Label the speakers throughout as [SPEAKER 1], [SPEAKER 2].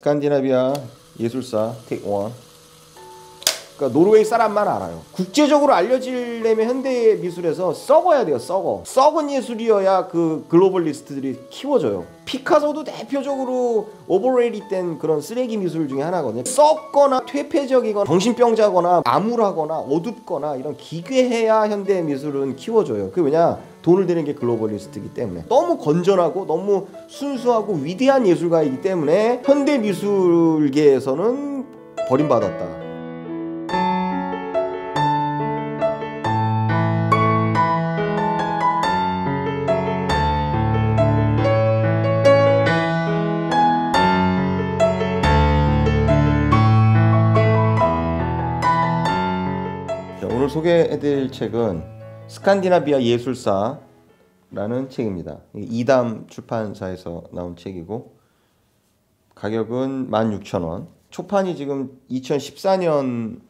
[SPEAKER 1] 스칸디나비아 예술사 택 원. 그러니까 노르웨이 사람만 알아요. 국제적으로 알려지려면 현대 미술에서 썩어야 돼요. 썩어. 썩은 예술이어야 그 글로벌리스트들이 키워져요. 피카소도 대표적으로 오버레이트된 그런 쓰레기 미술 중에 하나거든요. 썩거나 퇴폐적이거나 정신병자거나 암울하거나 어둡거나 이런 기괴해야 현대 미술은 키워져요 그게 왜냐? 돈을 드는 게 글로벌리스트이기 때문에 너무 건전하고 너무 순수하고 위대한 예술가이기 때문에 현대 미술계에서는 버림받았다. 오늘 소개해드릴 책은 스칸디나비아 예술사라는 책입니다. 이담 출판사에서 나온 책이고 가격은 16,000원. 초판이 지금 2014년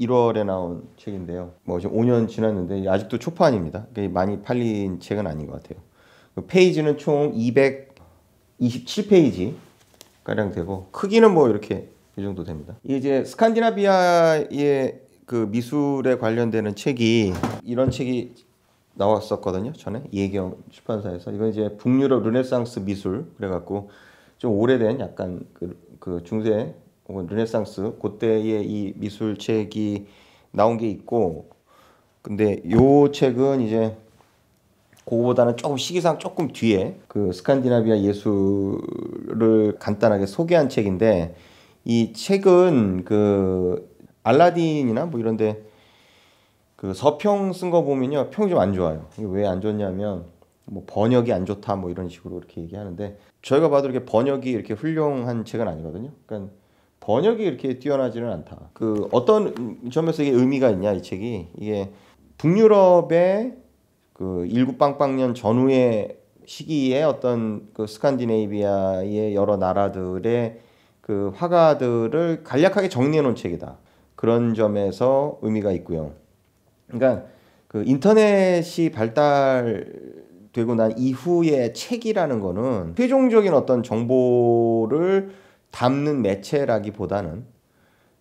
[SPEAKER 1] 1월에 나온 책인데요. 뭐 지금 5년 지났는데 아직도 초판입니다. 많이 팔린 책은 아닌 것 같아요. 그 페이지는 총 227페이지 가량 되고 크기는 뭐 이렇게 이 정도 됩니다. 이제 스칸디나비아의 그 미술에 관련되는 책이 이런 책이 나왔었거든요. 전에 이경 출판사에서 이건 이제 북유럽 르네상스 미술 그래갖고 좀 오래된 약간 그, 그 중세 혹은 르네상스 그때의 이 미술 책이 나온 게 있고 근데 요 책은 이제 그거보다는 조금 시기상 조금 뒤에 그 스칸디나비아 예술을 간단하게 소개한 책인데 이 책은 그 알라딘이나 뭐 이런데 그 서평 쓴 거 보면요 평이 좀 안 좋아요. 이게 왜안 좋냐면 뭐 번역이 안 좋다 뭐 이런 식으로 이렇게 얘기하는데 저희가 봐도 이렇게 번역이 이렇게 훌륭한 책은 아니거든요. 그러니까 번역이 이렇게 뛰어나지는 않다. 그 어떤 점에서 이게 의미가 있냐 이 책이 이게 북유럽의 그 19빵빵년 전후의 시기에 어떤 그 스칸디네이비아의 여러 나라들의 그 화가들을 간략하게 정리해 놓은 책이다. 그런 점에서 의미가 있고요. 그러니까 그 인터넷이 발달되고 난 이후의 책이라는 거는 최종적인 어떤 정보를 담는 매체라기보다는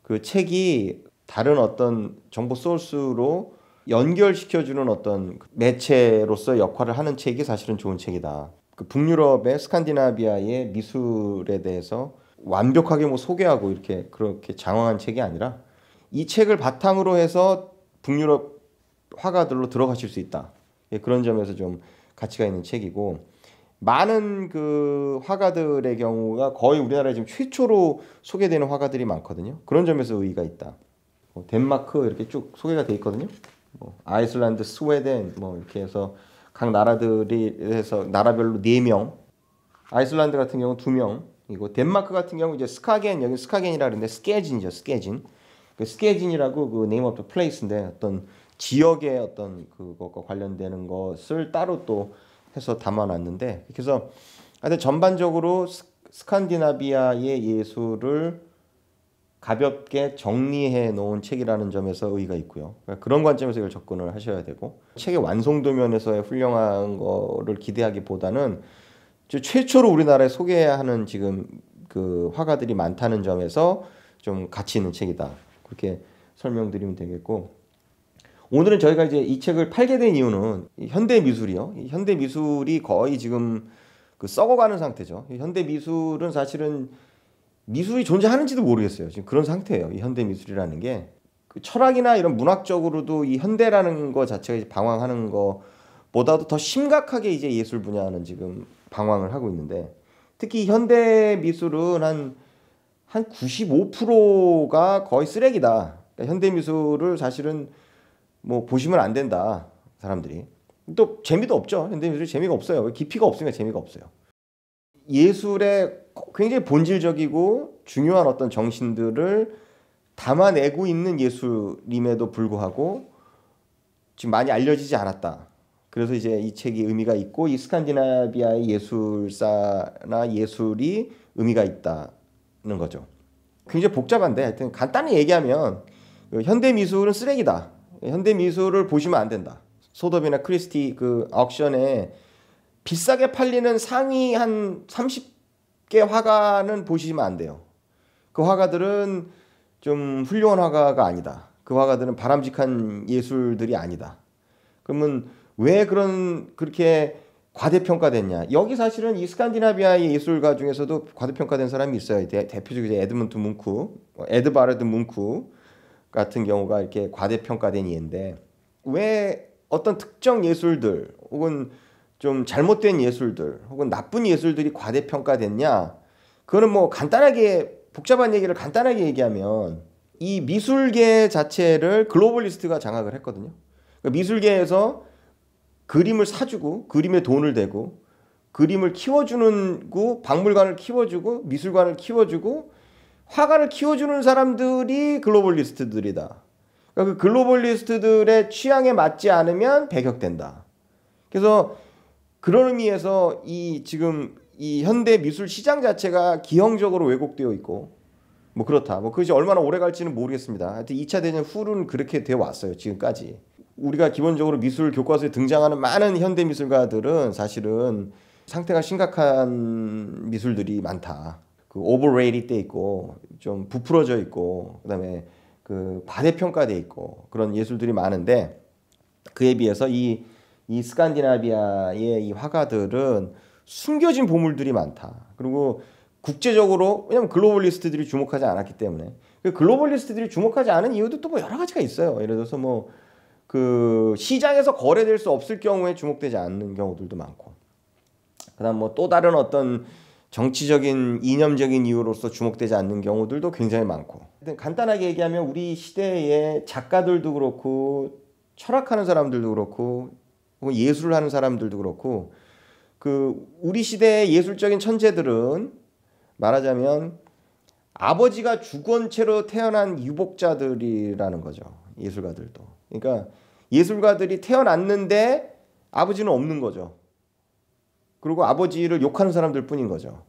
[SPEAKER 1] 그 책이 다른 어떤 정보 소스로 연결시켜주는 어떤 그 매체로서 역할을 하는 책이 사실은 좋은 책이다. 그 북유럽의 스칸디나비아의 미술에 대해서 완벽하게 뭐 소개하고 이렇게 그렇게 장황한 책이 아니라 이 책을 바탕으로 해서 북유럽 화가들로 들어가실 수 있다. 예, 그런 점에서 좀 가치가 있는 책이고 많은 그 화가들의 경우가 거의 우리나라에 지금 최초로 소개되는 화가들이 많거든요. 그런 점에서 의의가 있다. 뭐 덴마크 이렇게 쭉 소개가 돼 있거든요. 뭐 아이슬란드, 스웨덴 뭐 이렇게 해서 각 나라들이 해서 나라별로 4 명, 아이슬란드 같은 경우 2 명, 이고 덴마크 같은 경우 이제 스카겐 여기 스카겐이라 그러는데 스케진이죠 스케진 그 스케진이라고 그 네임 오브 플레이스인데 어떤 지역의 어떤 그것과 관련되는 것을 따로 또 해서 담아놨는데 그래서 하여튼 전반적으로 스칸디나비아의 예술을 가볍게 정리해 놓은 책이라는 점에서 의의가 있고요. 그러니까 그런 관점에서 이걸 접근을 하셔야 되고 책의 완성도 면에서의 훌륭한 거를 기대하기보다는 최초로 우리나라에 소개하는 지금 그 화가들이 많다는 점에서 좀 가치 있는 책이다. 그렇게 설명드리면 되겠고 오늘은 저희가 이제 이 책을 팔게 된 이유는 현대 미술이요. 현대 미술이 거의 지금 그 썩어가는 상태죠. 현대 미술은 사실은 미술이 존재하는지도 모르겠어요. 지금 그런 상태예요. 이 현대 미술이라는 게 그 철학이나 이런 문학적으로도 이 현대라는 거 자체가 이제 방황하는 거보다도 더 심각하게 이제 예술 분야는 지금 방황을 하고 있는데 특히 현대 미술은 한한 95%가 거의 쓰레기다. 그러니까 현대 미술을 사실은 뭐 보시면 안 된다. 사람들이. 또 재미도 없죠. 현대 미술이 재미가 없어요. 깊이가 없으니까 재미가 없어요. 예술의 굉장히 본질적이고 중요한 어떤 정신들을 담아내고 있는 예술임에도 불구하고 지금 많이 알려지지 않았다. 그래서 이제 이 책이 의미가 있고 이 스칸디나비아의 예술사나 예술이 의미가 있다. 거죠. 굉장히 복잡한데 하여튼 간단히 얘기하면 그 현대 미술은 쓰레기다. 현대 미술을 보시면 안 된다. 소더비나 크리스티 그옥션에 비싸게 팔리는 상위 한 30개 화가는 보시면 안 돼요. 그 화가들은 좀 훌륭한 화가가 아니다. 그 화가들은 바람직한 예술들이 아니다. 그러면 왜 그런 그렇게 과대평가됐냐. 여기 사실은 이 스칸디나비아의 예술가 중에서도 과대평가된 사람이 있어요. 대, 표적인 에드먼트 문쿠, 어, 에드바르드 문쿠 같은 경우가 이렇게 과대평가된 예인데 왜 어떤 특정 예술들 혹은 좀 잘못된 예술들 혹은 나쁜 예술들이 과대평가됐냐. 그거는 뭐 간단하게 복잡한 얘기를 간단하게 얘기하면 이 미술계 자체를 글로벌리스트가 장악을 했거든요. 그러니까 미술계에서 그림을 사주고 그림에 돈을 대고 그림을 키워주는 고 박물관을 키워주고 미술관을 키워주고 화가를 키워주는 사람들이 글로벌리스트들이다. 그러니까 그 글로벌리스트들의 취향에 맞지 않으면 배격된다. 그래서 그런 의미에서 이 지금 이 현대 미술 시장 자체가 기형적으로 왜곡되어 있고 뭐 그렇다. 뭐 그것이 얼마나 오래 갈지는 모르겠습니다. 하여튼 2차 대전 후는 그렇게 되어 왔어요. 지금까지. 우리가 기본적으로 미술 교과서에 등장하는 많은 현대 미술가들은 사실은 상태가 심각한 미술들이 많다. 그 오버레이티 돼 있고 좀 부풀어져 있고 그다음에 그 과대평가돼 있고 그런 예술들이 많은데 그에 비해서 이 이 스칸디나비아의 이 화가들은 숨겨진 보물들이 많다. 그리고 국제적으로 왜냐면 글로벌리스트들이 주목하지 않았기 때문에 그 글로벌리스트들이 주목하지 않은 이유도 또 뭐 여러 가지가 있어요. 예를 들어서 뭐그 시장에서 거래될 수 없을 경우에 주목되지 않는 경우들도 많고 그다음 뭐 또 다른 어떤 정치적인 이념적인 이유로서 주목되지 않는 경우들도 굉장히 많고 간단하게 얘기하면 우리 시대의 작가들도 그렇고 철학하는 사람들도 그렇고 뭐 예술을 하는 사람들도 그렇고 그 우리 시대의 예술적인 천재들은 말하자면 아버지가 죽은 채로 태어난 유복자들이라는 거죠 예술가들도 그러니까 예술가들이 태어났는데 아버지는 없는 거죠. 그리고 아버지를 욕하는 사람들 뿐인 거죠.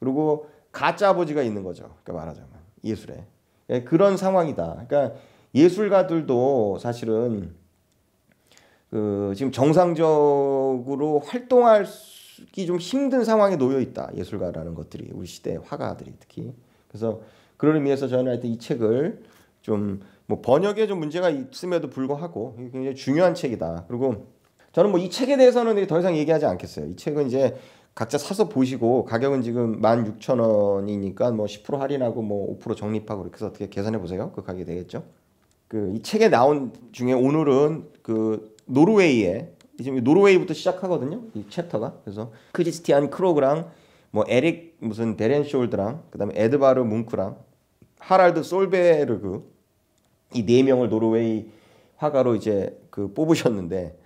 [SPEAKER 1] 그리고 가짜 아버지가 있는 거죠. 그러니까 말하자면 예술에 예, 그런 상황이다. 그러니까 예술가들도 사실은 그 지금 정상적으로 활동하기 할좀 힘든 상황에 놓여 있다. 예술가라는 것들이 우리 시대 화가들이 특히 그래서 그런 의미에서 저는 하여튼 이 책을 좀뭐 번역에 좀 문제가 있음에도 불구하고 굉장히 중요한 책이다. 그리고 저는 뭐 이 책에 대해서는 더 이상 얘기하지 않겠어요. 이 책은 이제 각자 사서 보시고 가격은 지금 16,000원이니까 뭐 10% 할인하고 뭐5% 적립하고 이렇게 해서 어떻게 계산해 보세요. 그 가격이 되겠죠. 그 이 책에 나온 중에 오늘은 그 노르웨이에 지금 노르웨이부터 시작하거든요. 이 챕터가. 그래서 크리스티안 크로그랑 뭐 에릭 무슨 데렌쇼울드랑 그다음에 에드바르 뭉크랑 하랄드 솔베르그 이네 명을 노르웨이 화가로 이제 그 뽑으셨는데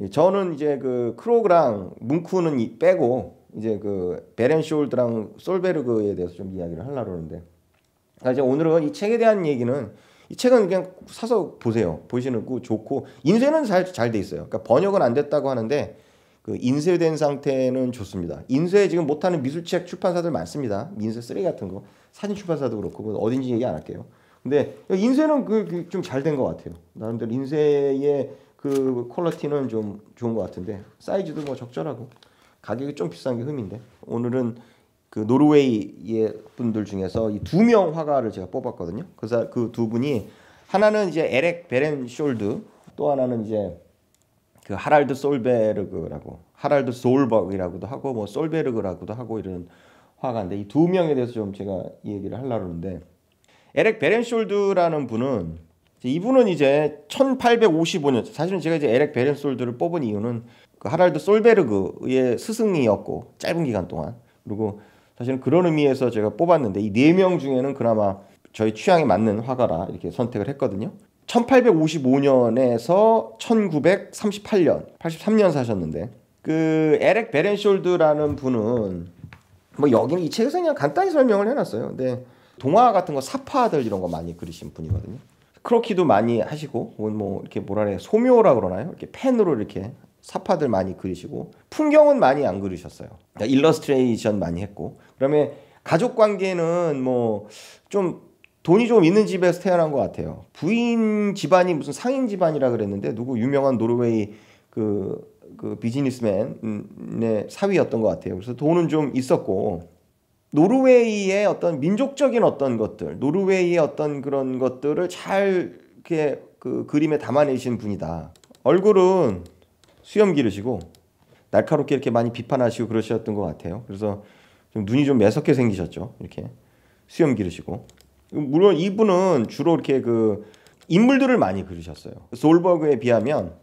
[SPEAKER 1] 예, 저는 이제 그 크로그랑 뭉크는 빼고 이제 그 베렌쇼울드랑 솔베르그에 대해서 좀 이야기를 하려고 하는데 아, 이제 오늘은 이 책에 대한 얘기는 이 책은 그냥 사서 보세요. 보시는 거 좋고 인쇄는 잘 잘 돼 있어요. 그러니까 번역은 안 됐다고 하는데 그 인쇄된 상태는 좋습니다. 인쇄 지금 못하는 미술책 출판사들 많습니다. 인쇄 쓰레기 같은 거 사진 출판사도 그렇고 어딘지 얘기 안 할게요. 근데 인쇄는 그 좀 잘 된것 그 같아요. 나름대로 인쇄의 그 퀄리티는 좀 좋은 것 같은데 사이즈도 뭐 적절하고 가격이 좀 비싼 게 흠인데 오늘은 그 노르웨이의 분들 중에서 이 두 명 화가를 제가 뽑았거든요. 그그두 분이 하나는 이제 에렉 베렌숄드 또 하나는 이제 그 하랄드 솔베르그라고 하랄드 솔버이라고도 하고 뭐 솔베르그라고도 하고 이런 화가인데 이 두 명에 대해서 좀 제가 얘기를 하려고 하는데 에렉 베렌솔드라는 분은 이분은 이제 1855년 사실은 제가 이제 에렉 베렌솔드를 뽑은 이유는 그 하랄드 솔베르그의 스승이었고 짧은 기간 동안 그리고 사실은 그런 의미에서 제가 뽑았는데 이 네 명 중에는 그나마 저희 취향에 맞는 화가라 이렇게 선택을 했거든요. 1855년에서 1938년, 83년 사셨는데 그 에렉 베렌솔드라는 분은 뭐 여기는 이 책에서 그냥 간단히 설명을 해놨어요. 근데 동화 같은 거 사파들 이런 거 많이 그리신 분이거든요. 크로키도 많이 하시고 뭐 이렇게 뭐라 래 소묘라 그러나요? 이렇게 펜으로 이렇게 사파들 많이 그리시고 풍경은 많이 안 그리셨어요. 그러니까 일러스트레이션 많이 했고 그다음 가족 관계는 뭐 좀 돈이 좀 있는 집에서 태어난 것 같아요. 부인 집안이 무슨 상인 집안이라 그랬는데 누구 유명한 노르웨이 그, 그 비즈니스맨의 사위였던 것 같아요. 그래서 돈은 좀 있었고 노르웨이의 어떤 민족적인 어떤 것들, 노르웨이의 어떤 그런 것들을 잘 이렇게 그 그림에 담아내신 분이다. 얼굴은 수염 기르시고 날카롭게 이렇게 많이 비판하시고 그러셨던 것 같아요. 그래서 좀 눈이 좀 매섭게 생기셨죠. 이렇게 수염 기르시고 물론 이분은 주로 이렇게 그 인물들을 많이 그리셨어요. 솔버그에 비하면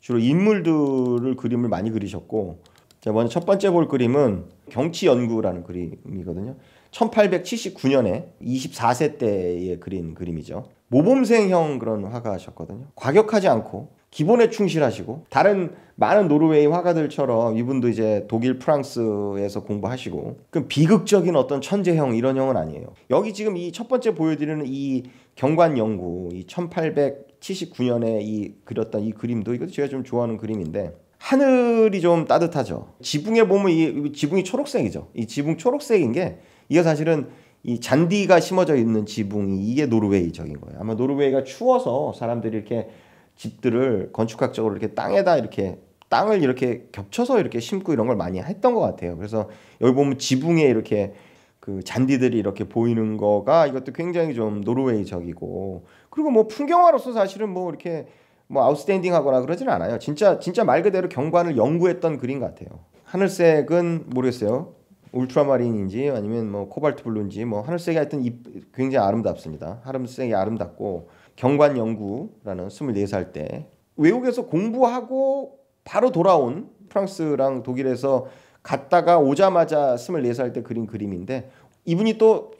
[SPEAKER 1] 주로 인물들을 그림을 많이 그리셨고 자, 먼저 첫 번째 볼 그림은 경치 연구라는 그림이거든요. 1879년에 24세 때에 그린 그림이죠. 모범생형 그런 화가셨거든요. 과격하지 않고 기본에 충실하시고 다른 많은 노르웨이 화가들처럼 이분도 이제 독일 프랑스에서 공부하시고 그 비극적인 어떤 천재형 이런 형은 아니에요. 여기 지금 이 첫 번째 보여드리는 이 경관 연구 이 1879년에 이 그렸던 이 그림도 이것도 제가 좀 좋아하는 그림인데 하늘이 좀 따뜻하죠. 지붕에 보면 이 지붕이 초록색이죠. 이 지붕 초록색인 게 이게 사실은 이 잔디가 심어져 있는 지붕이 이게 노르웨이적인 거예요. 아마 노르웨이가 추워서 사람들이 이렇게 집들을 건축학적으로 이렇게 땅에다 이렇게 땅을 이렇게 겹쳐서 이렇게 심고 이런 걸 많이 했던 것 같아요. 그래서 여기 보면 지붕에 이렇게 그 잔디들이 이렇게 보이는 거가 이것도 굉장히 좀 노르웨이적이고 그리고 뭐 풍경화로서 사실은 뭐 이렇게 뭐 아웃스탠딩하거나 그러진 않아요. 진짜 진짜 말 그대로 경관을 연구했던 그림 같아요. 하늘색은 모르겠어요. 울트라마린인지 아니면 뭐 코발트 블루인지 뭐 하늘색이 하여튼 굉장히 아름답습니다. 하늘색이 아름답고 경관 연구라는 24살 때 외국에서 공부하고 바로 돌아온 프랑스랑 독일에서 갔다가 오자마자 24살 때 그린 그림인데 이분이 또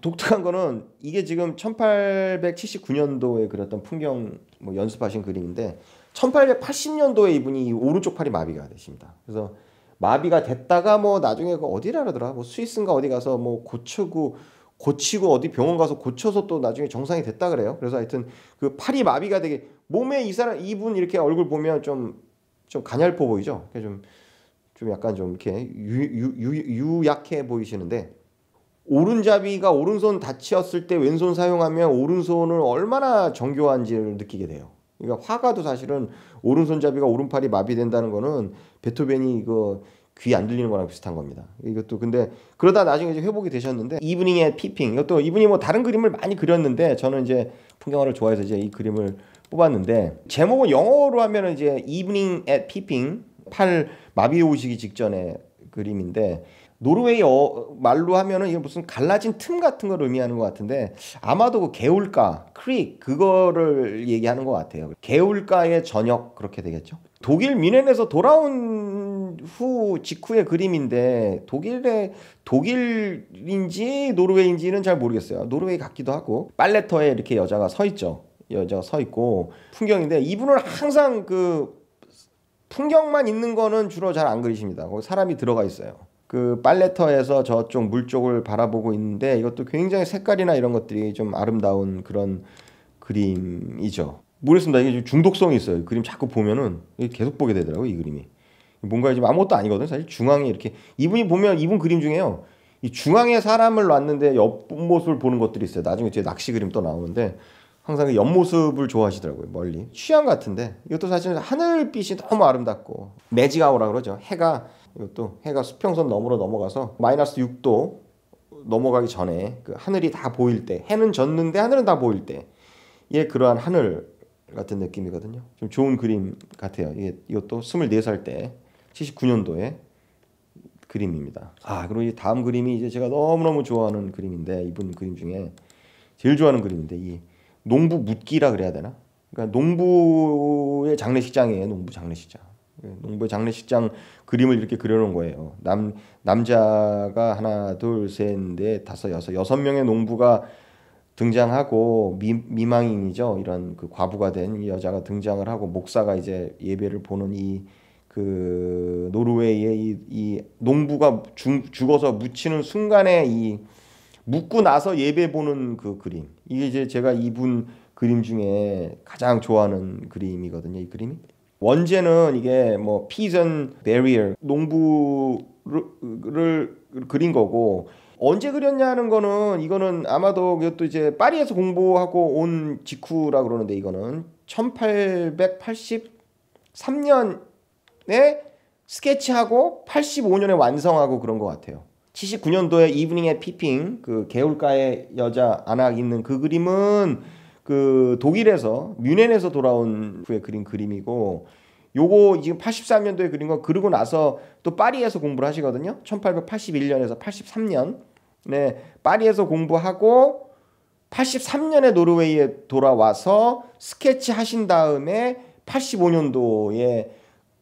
[SPEAKER 1] 독특한 거는 이게 지금 1879년도에 그렸던 풍경 뭐 연습하신 그림인데 1880년도에 이분이 오른쪽 팔이 마비가 되십니다. 그래서 마비가 됐다가 뭐 나중에 그 어디라 그러더라 뭐 스위스인가 어디 가서 뭐 고치고 고치고 어디 병원 가서 고쳐서 또 나중에 정상이 됐다 그래요. 그래서 하여튼 그 팔이 마비가 되게 몸에 이 사람 이분 이렇게 얼굴 보면 좀좀가냘퍼 보이죠. 좀좀 약간 좀 이렇게 유, 유, 유, 유약해 보이시는데 오른잡이가 오른손 다치었을 때 왼손 사용하면 오른손을 얼마나 정교한지를 느끼게 돼요. 그러니까 화가도 사실은 오른손잡이가 오른팔이 마비된다는 거는 베토벤이 이거 귀안 들리는 거랑 비슷한 겁니다. 이것도 근데 그러다 나중에 이제 회복이 되셨는데 이브닝의 피핑 이것도 이분이 뭐 다른 그림을 많이 그렸는데 저는 이제 풍경화를 좋아해서 이제 이 그림을 뽑았는데 제목은 영어로 하면 이제 이브닝 앳 피핑 팔 마비 오시기 직전의 그림인데 노르웨이 어, 말로 하면은 이게 무슨 갈라진 틈 같은 걸 의미하는 것 같은데 아마도 그 개울가 크릭 그거를 얘기하는 것 같아요. 개울가의 저녁 그렇게 되겠죠. 독일 미넨에서 돌아온 후 직후의 그림인데 독일의 독일인지 노르웨이인지는 잘 모르겠어요. 노르웨이 같기도 하고 빨래터에 이렇게 여자가 서 있죠. 여자가 서 있고 풍경인데 이분은 항상 그 풍경만 있는 거는 주로 잘 안 그리십니다. 거기 사람이 들어가 있어요. 그빨래터에서 저쪽 물 쪽을 바라보고 있는데 이것도 굉장히 색깔이나 이런 것들이 좀 아름다운 그런 그림이죠. 모르겠습니다. 이게 중독성이 있어요. 그림 자꾸 보면은 계속 보게 되더라고요. 이 그림이. 뭔가 지금 아무것도 아니거든요. 사실 중앙에 이렇게 이분이 보면 이분 그림 중에요. 이 중앙에 사람을 놨는데 옆모습을 보는 것들이 있어요. 나중에 뒤에 낚시 그림 또 나오는데 항상 그 옆모습을 좋아하시더라고요. 멀리. 취향 같은데 이것도 사실 하늘빛이 너무 아름답고 매직아오라 그러죠. 해가 이것도 해가 수평선 너머로 넘어가서 마이너스 6도 넘어가기 전에 그 하늘이 다 보일 때 해는 졌는데 하늘은 다 보일 때예 그러한 하늘 같은 느낌이거든요. 좀 좋은 그림 같아요. 이게 이것도 24살 때 79년도에 그림입니다. 아 그리고 이 다음 그림이 이제 제가 너무너무 좋아하는 그림인데 이분 그림 중에 제일 좋아하는 그림인데 이 농부 묻기라 그래야 되나? 그러니까 농부의 장례식장이에요. 농부 장례식장. 예, 농부의 장례식장 그림을 이렇게 그려놓은 거예요. 남 남자가 하나 둘셋넷 다섯 여섯 여섯 명의 농부가 등장하고 미, 미망인이죠 이런 그 과부가 된 여자가 등장을 하고 목사가 이제 예배를 보는 이 그 노르웨이의 이, 이 농부가 죽, 죽어서 묻히는 순간에 이 묻고 나서 예배 보는 그 그림 이게 이제 제가 이분 그림 중에 가장 좋아하는 그림이거든요 이 그림이. 원제는 이게 뭐 피전 베리어 농부를 그린 거고 언제 그렸냐는 거는 이거는 아마도 이것도 이제 파리에서 공부하고 온 직후라 그러는데 이거는 1883년에 스케치하고 85년에 완성하고 그런 것 같아요. 79년도에 이브닝의 피핑 그 개울가에 여자 안악 있는 그 그림은 그 독일에서 뮌헨에서 돌아온 후에 그린 그림이고 요거 지금 83년도에 그린 거 그리고 나서 또 파리에서 공부를 하시거든요. 1881년에서 83년. 네. 파리에서 공부하고 83년에 노르웨이에 돌아와서 스케치 하신 다음에 85년도에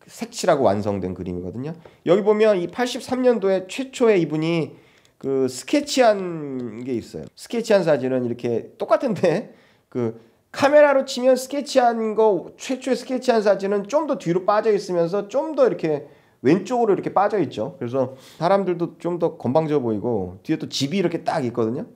[SPEAKER 1] 색칠하고 완성된 그림이거든요. 여기 보면 이 83년도에 최초의 이분이 그 스케치한 게 있어요. 스케치한 사진은 이렇게 똑같은데 그 카메라로 치면 스케치한 거최초의 스케치한 사진은 좀 더 뒤로 빠져 있으면서 좀 더 이렇게 왼쪽으로 이렇게 빠져 있죠. 그래서 사람들도 좀 더 건방져 보이고 뒤에 또 집이 이렇게 딱 있거든요.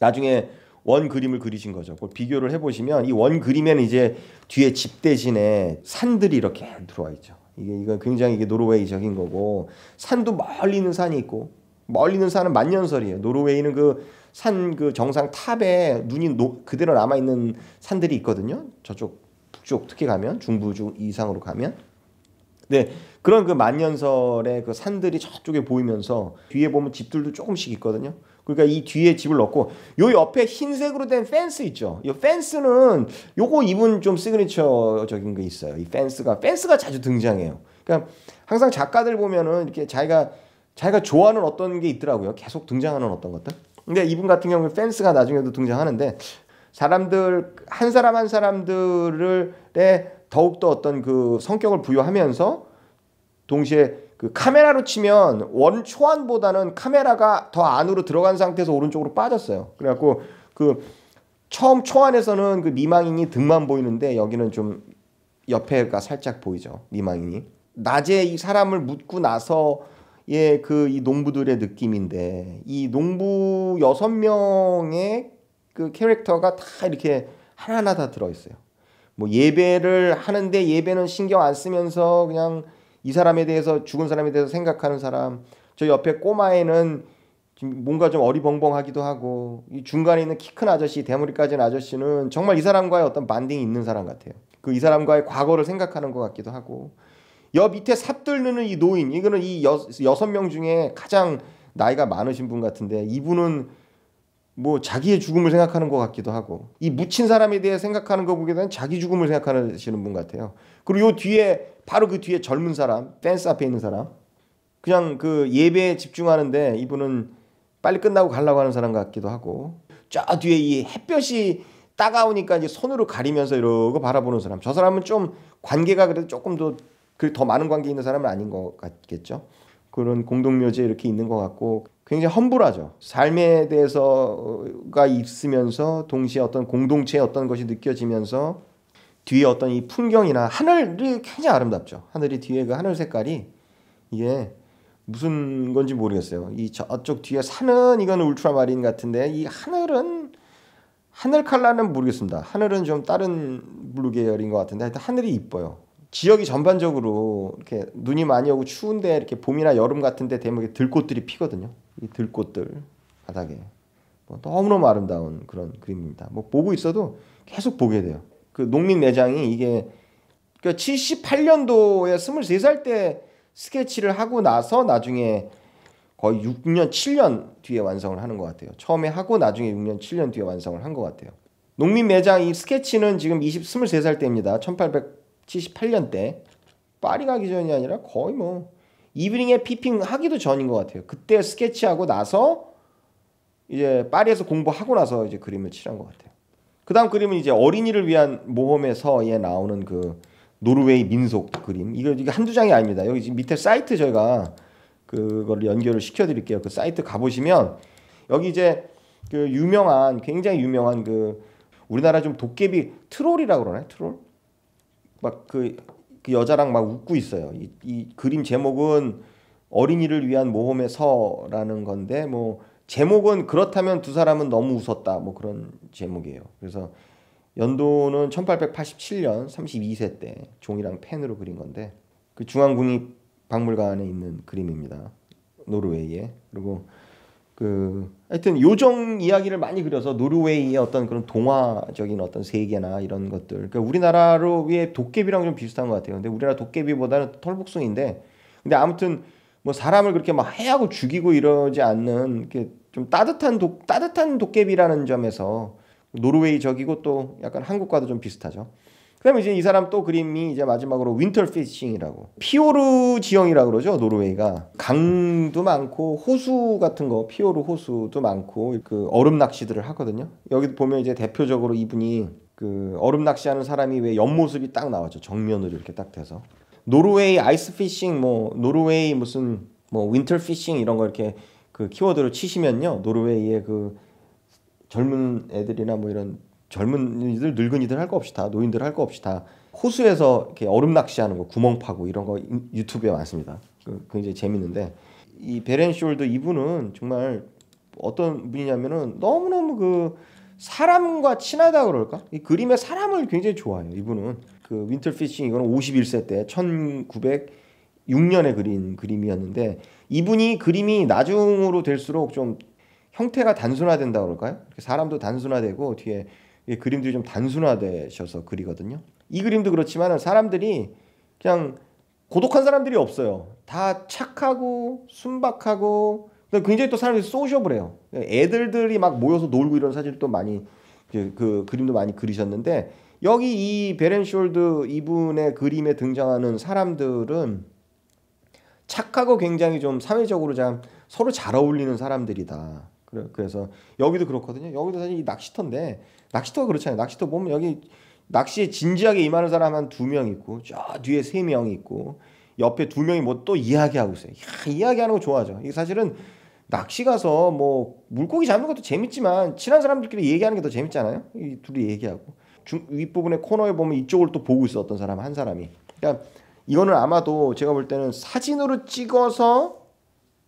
[SPEAKER 1] 나중에 원 그림을 그리신 거죠. 그걸 비교를 해보시면 이 원 그림에는 이제 뒤에 집 대신에 산들이 이렇게 들어와 있죠. 이게 이건 굉장히 이게 노르웨이적인 거고 산도 멀리 있는 산이 있고 멀리 있는 산은 만년설이에요. 노르웨이는 그 산그 정상 탑에 눈이 노, 그대로 남아 있는 산들이 있거든요. 저쪽 북쪽 특히 가면 중부 중 이상으로 가면 네 그런 그 만년설의 그 산들이 저쪽에 보이면서 뒤에 보면 집들도 조금씩 있거든요. 그러니까 이 뒤에 집을 넣고 요 옆에 흰색으로 된 펜스 있죠. 이 펜스는 요거 이분 좀 시그니처적인 게 있어요. 이 펜스가 펜스가 자주 등장해요. 그러니까 항상 작가들 보면은 이렇게 자기가 자기가 좋아하는 어떤 게 있더라고요. 계속 등장하는 어떤 것들. 근데 이분 같은 경우는 펜스가 나중에도 등장하는데 사람들 한 사람 한 사람들을에 더욱더 어떤 그 성격을 부여하면서 동시에 그 카메라로 치면 원 초안보다는 카메라가 더 안으로 들어간 상태에서 오른쪽으로 빠졌어요. 그래갖고 그 처음 초안에서는 그 미망인이 등만 보이는데 여기는 좀 옆에가 살짝 보이죠. 미망인이 낮에 이 사람을 묻고 나서 예, 그 이 농부들의 느낌인데 이 농부 여섯 명의 그 캐릭터가 다 이렇게 하나하나 다 들어 있어요. 뭐 예배를 하는데 예배는 신경 안 쓰면서 그냥 이 사람에 대해서 죽은 사람에 대해서 생각하는 사람. 저 옆에 꼬마에는 뭔가 좀 어리벙벙하기도 하고 이 중간에 있는 키 큰 아저씨 대머리 까지는 아저씨는 정말 이 사람과의 어떤 반딩이 있는 사람 같아요. 그 이 사람과의 과거를 생각하는 것 같기도 하고 옆 밑에 삽들르는 이 노인 이거는 이 여, 여섯 명 중에 가장 나이가 많으신 분 같은데 이분은 뭐 자기의 죽음을 생각하는 것 같기도 하고 이 묻힌 사람에 대해 생각하는 거 보기에는 자기 죽음을 생각하시는 분 같아요. 그리고 요 뒤에 바로 그 뒤에 젊은 사람 댄스 앞에 있는 사람 그냥 그 예배에 집중하는데 이분은 빨리 끝나고 가려고 하는 사람 같기도 하고 쫙 뒤에 이 햇볕이 따가우니까 이제 손으로 가리면서 이러고 바라보는 사람 저 사람은 좀 관계가 그래도 조금 더 그더 많은 관계 있는 사람은 아닌 것 같겠죠. 그런 공동묘지 이렇게 있는 것 같고 굉장히 험불하죠. 삶에 대해서가 있으면서 동시에 어떤 공동체 어떤 것이 느껴지면서 뒤에 어떤 이 풍경이나 하늘이 굉장히 아름답죠. 하늘이 뒤에 그 하늘 색깔이 이게 무슨 건지 모르겠어요. 이 저쪽 뒤에 산은 이건 울트라마린 같은데 이 하늘은 하늘 칼라는 모르겠습니다. 하늘은 좀 다른 블루 계열인 것 같은데 하여튼 하늘이 이뻐요. 지역이 전반적으로 이렇게 눈이 많이 오고 추운데 이렇게 봄이나 여름 같은데 대목에 들꽃들이 피거든요. 이 들꽃들 바닥에 뭐 너무너무 아름다운 그런 그림입니다. 뭐 보고 있어도 계속 보게 돼요. 그 농민 매장이 이게 78년도에 그 23살 때 스케치를 하고 나서 나중에 거의 6년 7년 뒤에 완성을 하는 것 같아요. 처음에 하고 나중에 6년 7년 뒤에 완성을 한 것 같아요. 농민 매장 이 스케치는 지금 20 23살 때입니다. 1800 78년 때 파리 가기 전이 아니라 거의 뭐 이브닝에 피핑 하기도 전인 것 같아요. 그때 스케치하고 나서 이제 파리에서 공부하고 나서 이제 그림을 칠한 것 같아요. 그 다음 그림은 이제 어린이를 위한 모험에서에 나오는 그 노르웨이 민속 그림. 이거 이게 한두 장이 아닙니다. 여기 지금 밑에 사이트 저희가 그걸 연결을 시켜드릴게요. 그 사이트 가보시면 여기 이제 그 유명한 굉장히 유명한 그 우리나라 좀 도깨비 트롤이라고 그러나요? 트롤? 막그 그 여자랑 막 웃고 있어요. 이, 이 그림 제목은 어린이를 위한 모험의 서라는 건데 뭐 제목은 그렇다면 두 사람은 너무 웃었다 뭐 그런 제목이에요. 그래서 연도는 1887년 32세 때 종이랑 펜으로 그린 건데 그 중앙국립 박물관에 있는 그림입니다. 노르웨이에 그리고 그 하여튼 요정 이야기를 많이 그려서 노르웨이의 어떤 그런 동화적인 어떤 세계나 이런 것들 그러니까 우리나라로 위에 도깨비랑 좀 비슷한 것 같아요. 근데 우리나라 도깨비보다는 털복숭인데 근데 아무튼 뭐 사람을 그렇게 막 해하고 죽이고 이러지 않는 이좀 따뜻한 독 따뜻한 도깨비라는 점에서 노르웨이적이고 또 약간 한국과도 좀 비슷하죠. 그다음에 이제 이 사람 또 그림이 이제 마지막으로 윈터 피싱이라고 피오르 지형이라고 그러죠 노르웨이가 강도 많고 호수 같은 거 피오르 호수도 많고 그 얼음 낚시들을 하거든요. 여기 보면 이제 대표적으로 이분이 그 얼음 낚시하는 사람이 왜 옆모습이 딱나왔죠 정면으로 이렇게 딱 돼서 노르웨이 아이스 피싱 뭐 노르웨이 무슨 뭐 윈터 피싱 이런 거 이렇게 그 키워드로 치시면요 노르웨이의 그 젊은 애들이나 뭐 이런 젊은이들 늙은이들 할 거 없이 다 노인들 할 거 없이 다 호수에서 이렇게 얼음 낚시하는 거 구멍 파고 이런 거 유튜브에 많습니다. 굉장히 그, 재밌는데 이 베렌쇼울드 이분은 정말 어떤 분이냐면은 너무너무 그 사람과 친하다 그럴까? 이 그림의 사람을 굉장히 좋아해요. 이분은 그 윈터피싱 이거는 51세 때 1906년에 그린 그림이었는데 이분이 그림이 나중으로 될수록 좀 형태가 단순화된다 그럴까요? 사람도 단순화되고 뒤에 그림들이 좀 단순화되셔서 그리거든요. 이 그림도 그렇지만 사람들이 그냥 고독한 사람들이 없어요. 다 착하고 순박하고 굉장히 또 사람들이 소셔블해요. 애들들이 막 모여서 놀고 이런 사진도 많이 그, 그 그림도 많이 그리셨는데 여기 이 베렌숄드 이분의 그림에 등장하는 사람들은 착하고 굉장히 좀 사회적으로 참 서로 잘 어울리는 사람들이다. 그래서 여기도 그렇거든요. 여기도 사실 이 낚시터인데 낚시터가 그렇잖아요. 낚시터 보면 여기 낚시에 진지하게 임하는 사람 한 두 명 있고 저 뒤에 세명 있고 옆에 두 명이 뭐 또 이야기하고 있어요. 야, 이야기하는 거 좋아하죠. 이게 사실은 낚시 가서 뭐 물고기 잡는 것도 재밌지만 친한 사람들끼리 얘기하는 게 더 재밌잖아요. 이 둘이 얘기하고 중 윗부분에 코너에 보면 이쪽을 또 보고 있어 어떤 사람 한 사람이. 그러니까 이거는 아마도 제가 볼 때는 사진으로 찍어서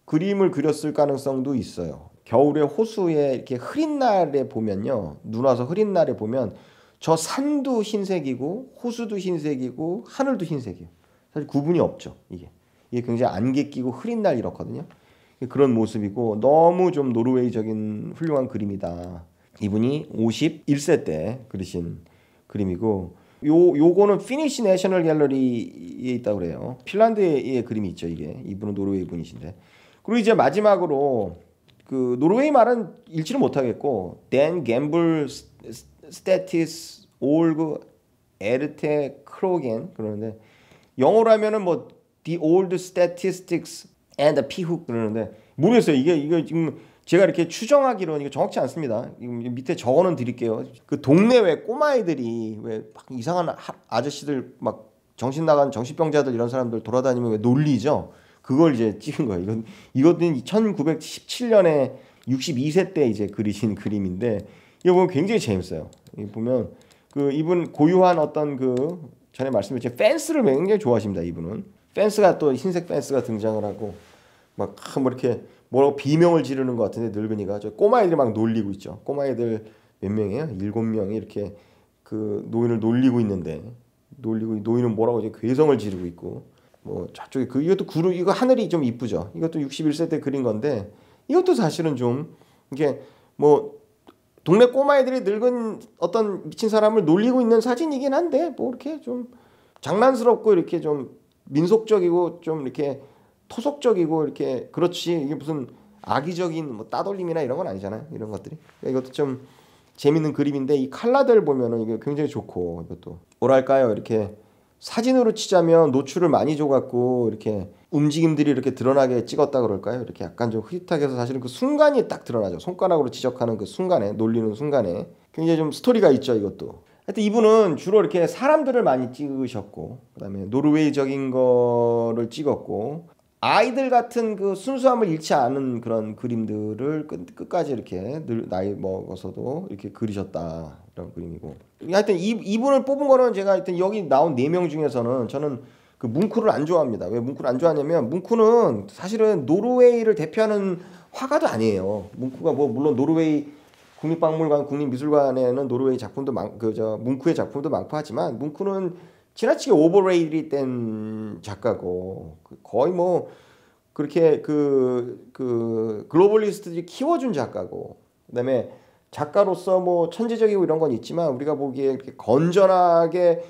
[SPEAKER 1] 그림을 그렸을 가능성도 있어요. 겨울에 호수에 이렇게 흐린 날에 보면요. 눈 와서 흐린 날에 보면 저 산도 흰색이고 호수도 흰색이고 하늘도 흰색이에요. 사실 구분이 없죠. 이게. 이게 굉장히 안개 끼고 흐린 날 이렇거든요. 그런 모습이고 너무 좀 노르웨이적인 훌륭한 그림이다. 이분이 51세 때 그리신 그림이고 요 요거는 피니시 내셔널 갤러리에 있다 그래요. 핀란드의 그림이 있죠, 이게. 이분은 노르웨이 분이신데. 그리고 이제 마지막으로 그 노르웨이 말은 읽지를 못하겠고 댄 갬블 스태티스 올그 에르테 크로겐 그러는데 영어로 하면은 뭐디 올드 스 l 티스 t a t i 피훅 그러는데 모르겠어요. 이게 이거 지금 제가 이렇게 추정하기로는 이거 정확치 않습니다. 밑에 적어는 드릴게요. 그 동네 왜 꼬마애들이 왜 막 이상한 아저씨들 막 정신 나간 정신병자들 이런 사람들 돌아다니면 왜 놀리죠? 그걸 이제 찍은 거예요. 이건 이것은 1917년에 62세 때 이제 그리신 그림인데 이거 보면 굉장히 재밌어요. 보면 그 이분 고유한 어떤 그 전에 말씀드렸죠 펜스를 굉장히 좋아하십니다. 이분은 펜스가 또 흰색 펜스가 등장을 하고 막뭐 이렇게 뭐라고 비명을 지르는 것 같은데 늙은이가 저 꼬마애들이 막 놀리고 있죠. 꼬마애들 몇 명이에요? 일곱 명이 이렇게 그 노인을 놀리고 있는데 놀리고 노인은 뭐라고 이제 괴성을 지르고 있고 뭐 저쪽에 그 이것도 구름 이거 하늘이 좀 이쁘죠. 이것도 61세 때 그린 건데 이것도 사실은 좀 이게 뭐 동네 꼬마애들이 늙은 어떤 미친 사람을 놀리고 있는 사진이긴 한데 뭐 이렇게 좀 장난스럽고 이렇게 좀 민속적이고 좀 이렇게 토속적이고 이렇게 그렇지 이게 무슨 악의적인 뭐 따돌림이나 이런 건 아니잖아요 이런 것들이 그러니까 이것도 좀 재밌는 그림인데 이 칼라들 보면은 이게 굉장히 좋고 이것도 뭐랄까요 이렇게 사진으로 치자면 노출을 많이 줘갖고 이렇게 움직임들이 이렇게 드러나게 찍었다 그럴까요? 이렇게 약간 좀 흐릿하게 해서 사실은 그 순간이 딱 드러나죠. 손가락으로 지적하는 그 순간에 놀리는 순간에 굉장히 좀 스토리가 있죠 이것도. 하여튼 이분은 주로 이렇게 사람들을 많이 찍으셨고 그다음에 노르웨이적인 거를 찍었고 아이들 같은 그 순수함을 잃지 않은 그런 그림들을 끝, 까지 이렇게 늘 나이 먹어서도 이렇게 그리셨다. 라는 그림이고 하여튼 이, 이분을 뽑은 거는 제가 하여튼 여기 나온 네 명 중에서는 저는 그 뭉크를 안 좋아합니다. 왜 뭉크를 안 좋아하냐면 뭉크는 사실은 노르웨이를 대표하는 화가도 아니에요. 뭉크가 뭐 물론 노르웨이 국립박물관, 국립미술관에는 노르웨이 작품도 많, 그저 뭉크의 작품도 많고 하지만 뭉크는 지나치게 오버레이드된 작가고 그 거의 뭐 그렇게 그그 그 글로벌리스트들이 키워준 작가고 그다음에 작가로서 뭐 천재적이고 이런 건 있지만 우리가 보기에 이렇게 건전하게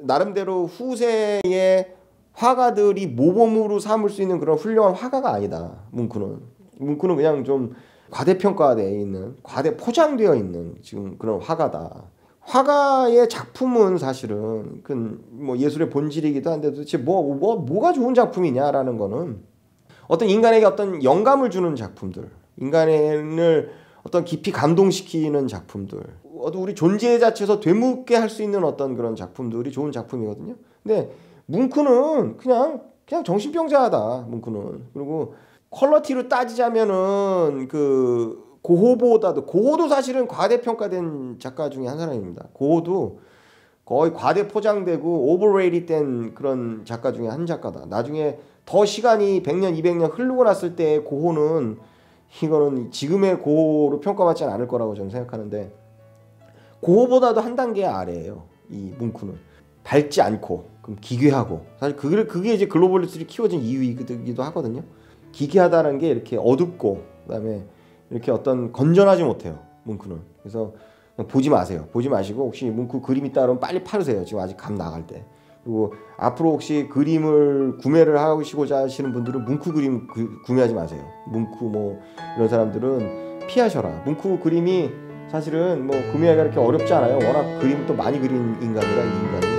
[SPEAKER 1] 나름대로 후세의 화가들이 모범으로 삼을 수 있는 그런 훌륭한 화가가 아니다. 문크는 문크는 그냥 좀 과대평가되어 있는 과대 포장되어 있는 지금 그런 화가다. 화가의 작품은 사실은 그 뭐 예술의 본질이기도 한데 도대체 뭐, 뭐 뭐가 좋은 작품이냐라는 거는 어떤 인간에게 어떤 영감을 주는 작품들 인간을 어떤 깊이 감동시키는 작품들 어떤 우리 존재 자체에서 되묻게 할 수 있는 어떤 그런 작품들이 좋은 작품이거든요. 근데 뭉크는 그냥 그냥 정신병자다 뭉크는 그리고 퀄러티로 따지자면은 그 고호보다도 고호도 사실은 과대평가된 작가 중에 한 사람입니다. 고호도 거의 과대 포장되고 오버레이디된 그런 작가 중에 한 작가다. 나중에 더 시간이 100년, 200년 흐르고 났을 때 고호는 이거는 지금의 고로 평가받지 않을 거라고 저는 생각하는데 고보다도 한 단계 아래예요. 이 문구는 밝지 않고 그럼 기괴하고 사실 그게 그게 이제 글로벌 리스트를 키워진 이유이기도 하거든요. 기괴하다는 게 이렇게 어둡고 그다음에 이렇게 어떤 건전하지 못해요 문구는 그래서 보지 마세요 보지 마시고 혹시 문구 그림 있다 그면 빨리 팔으세요 지금 아직 감 나갈 때 그리고 앞으로 혹시 그림을 구매를 하시고자 하시는 분들은 뭉크 그림 그, 구매하지 마세요. 뭉크 뭐 이런 사람들은 피하셔라. 뭉크 그림이 사실은 뭐 구매하기가 그렇게 어렵지 않아요. 워낙 그림 또 많이 그린 인간이라 이 인간이.